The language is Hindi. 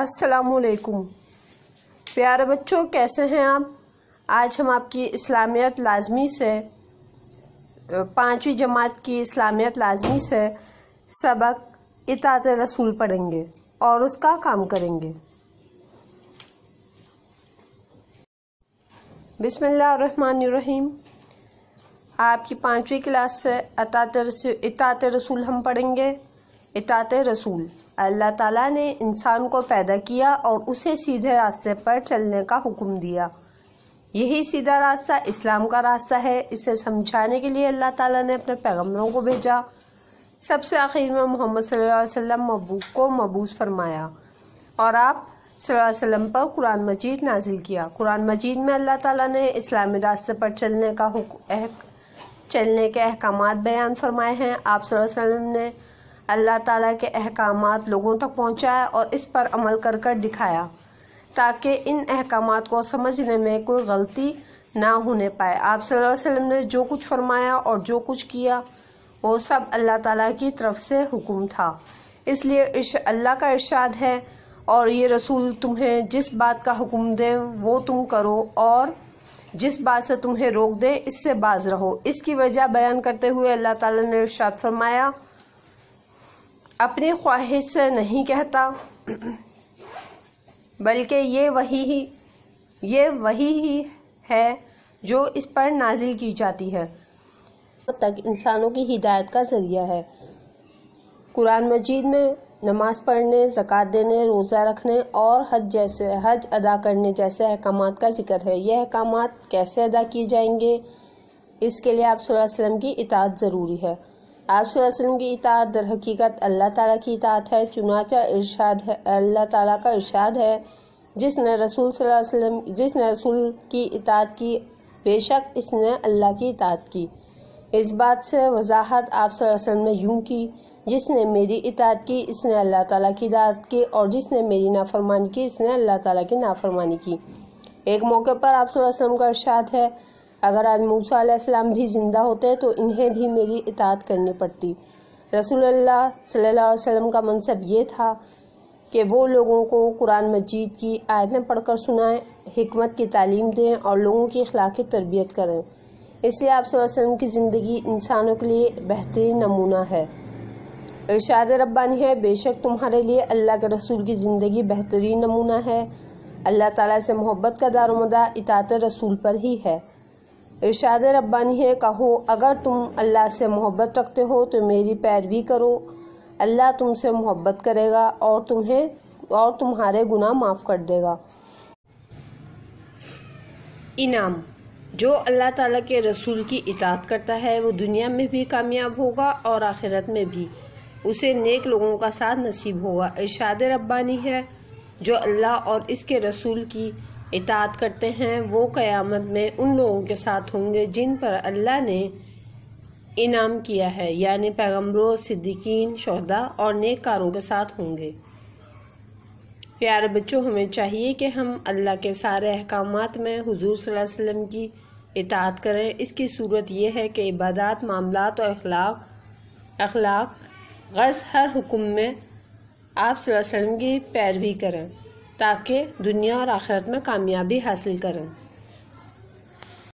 असलकुम प्यारे बच्चों कैसे हैं आप आज हम आपकी इस्लामियत लाजमी से पांचवी जमात की इस्लामियत लाजमी से सबक इतात रसूल पढ़ेंगे और उसका काम करेंगे बिसमीम आपकी पाँचवीं क्लास से अतात रसूल हम पढ़ेंगे इतात रसूल अल्लाह ताला ने इंसान को पैदा किया और उसे सीधे रास्ते पर चलने का हुक्म दिया यही सीधा रास्ता इस्लाम का रास्ता है इसे समझाने के लिए अल्लाह ताला ने अपने पैगम्बरों को भेजा सबसे आखिर में मोहम्मद वसल्लम मबूक को मबूस फरमाया और आप वसल्लम पर कुरान मजीद नाजिल किया कुरान मजीद में अल्लाह ताला ने इस्लामी रास्ते पर चलने का चलने के अहकाम बयान फरमाए हैं आप वसल्लम ने अल्लाह ताला के अहकाम लोगों तक पहुंचाया और इस पर अमल कर कर दिखाया ताकि इन अहकाम को समझने में कोई गलती ना होने पाए आप सल्लल्लाहु अलैहि वसल्लम ने जो कुछ फरमाया और जो कुछ किया वो सब अल्लाह ताला की तरफ से हुक्म था इसलिए अल्लाह का इर्शाद है और ये रसूल तुम्हें जिस बात का हुक्म दे वो तुम करो और जिस बात से तुम्हें रोक दे इससे बाज रहो इसकी वजह बयान करते हुए अल्लाह ताला ने इर्शाद फरमाया अपनी ख्वाहिश से नहीं कहता बल्कि ये वही ही ये वही ही है जो इस पर नाजिल की जाती है तक इंसानों की हिदायत का ज़रिया है कुरान मजीद में नमाज पढ़ने ज़क़़त देने रोज़ा रखने और हज जैसे हज अदा करने जैसे अहकाम का जिक्र है यह अहकाम कैसे अदा किए जाएंगे इसके लिए आप वसल्लम की इतात ज़रूरी है आप की इतात दर हकीकत अल्लाह ताला की इतात है चुनाचा इरशाद है अल्लाह ताला का इरशाद है जिसने रसूल वसल्लम जिसने रसूल की इतात की बेशक इसने अल्लाह की इतात की इस बात से वजाहत आप ने यूँ की जिसने मेरी इतात की इसने अल्लाह ताला की इतात की और जिसने मेरी नाफरमानी की इसने अल्लाह ताला की नाफरमानी की एक मौके पर आप का इरशाद है अगर आज मूसा अलैहिस्सलाम भी ज़िंदा होते तो इन्हें भी मेरी इतात करनी पड़ती रसूल सल्ला वसम का मनसब ये था कि वो लोगों को कुरान मजीद की आयतें पढ़कर सुनाएं हमत की तालीम दें और लोगों की अखलाक तरबियत करें इसलिए आप की ज़िंदगी इंसानों के लिए बेहतरीन नमूना है इरशाद रब्बानी है बेशक तुम्हारे लिए अल्लाह के रसूल की ज़िंदगी बेहतरीन नमूना है अल्लाह ताला से मोहब्बत का दारोमदा इतात रसूल पर ही है इर्शाद रब्बानी है कहो अगर तुम अल्लाह से मोहब्बत रखते हो तो मेरी पैरवी करो अल्लाह तुमसे मोहब्बत करेगा और तुम्हें और तुम्हारे गुनाह माफ़ कर देगा इनाम जो अल्लाह ताला के रसूल की इतात करता है वो दुनिया में भी कामयाब होगा और आखिरत में भी उसे नेक लोगों का साथ नसीब होगा इर्शाद रब्बानी है जो अल्लाह और इसके रसूल की इतात करते हैं वो क़यामत में उन लोगों के साथ होंगे जिन पर अल्लाह ने इनाम किया है यानि पैगम्बरों सिद्दीकीन शहदा और कारों के साथ होंगे प्यारे बच्चों हमें चाहिए कि हम अल्लाह के सारे अहकाम में हजूर वसम की इतात करें इसकी सूरत यह है कि इबादत मामलात और अखलाक अखलाक गर्ज हर हुक्म में आप वसल्लम की पैरवी करें ताकि दुनिया और आखिरत में कामयाबी हासिल करें